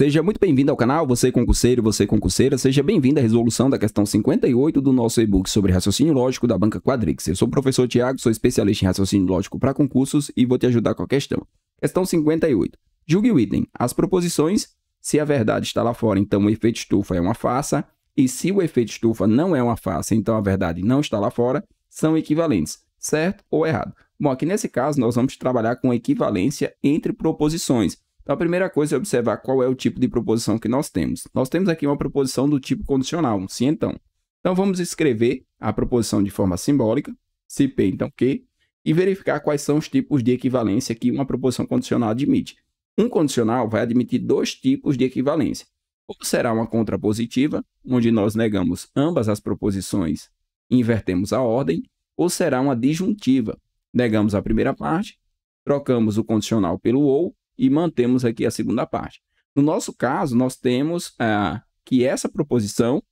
Seja muito bem-vindo ao canal, você concurseiro, você concurseira, seja bem-vindo à resolução da questão 58 do nosso e-book sobre raciocínio lógico da banca Quadrix. Eu sou o professor Tiago, sou especialista em raciocínio lógico para concursos e vou te ajudar com a questão. Questão 58. Julgue o item. As proposições, se a verdade está lá fora, então o efeito estufa é uma farsa, e se o efeito estufa não é uma farsa, então a verdade não está lá fora, são equivalentes, certo ou errado? Bom, aqui nesse caso nós vamos trabalhar com equivalência entre proposições. Então, a primeira coisa é observar qual é o tipo de proposição que nós temos. Nós temos aqui uma proposição do tipo condicional, um sim então. Então, vamos escrever a proposição de forma simbólica, se P então Q, e verificar quais são os tipos de equivalência que uma proposição condicional admite. Um condicional vai admitir dois tipos de equivalência. Ou será uma contrapositiva, onde nós negamos ambas as proposições e invertemos a ordem, ou será uma disjuntiva. Negamos a primeira parte, trocamos o condicional pelo ou e mantemos aqui a segunda parte. No nosso caso, nós temos ah, que essa proposição,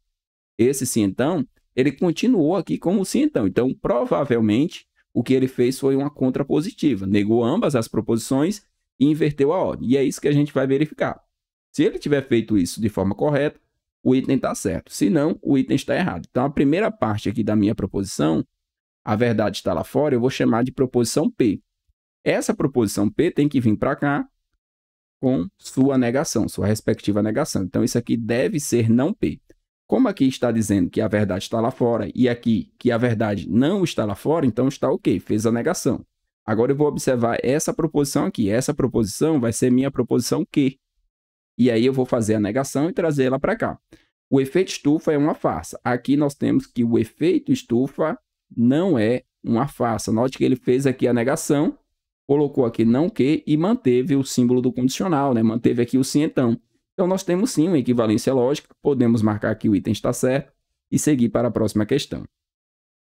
esse sim então, ele continuou aqui como sim então. Então, provavelmente, o que ele fez foi uma contrapositiva, negou ambas as proposições e inverteu a ordem. E é isso que a gente vai verificar. Se ele tiver feito isso de forma correta, o item está certo. Se não, o item está errado. Então, a primeira parte aqui da minha proposição, a verdade está lá fora, eu vou chamar de proposição P. Essa proposição P tem que vir para cá com sua negação, sua respectiva negação. Então, isso aqui deve ser não P. Como aqui está dizendo que a verdade está lá fora e aqui que a verdade não está lá fora, então está ok, fez a negação. Agora eu vou observar essa proposição aqui. Essa proposição vai ser minha proposição q. E aí eu vou fazer a negação e trazer ela para cá. O efeito estufa é uma farsa. Aqui nós temos que o efeito estufa não é uma farsa. Note que ele fez aqui a negação colocou aqui não que e manteve o símbolo do condicional, né? Manteve aqui o sim então. Então nós temos sim uma equivalência lógica, podemos marcar que o item está certo e seguir para a próxima questão.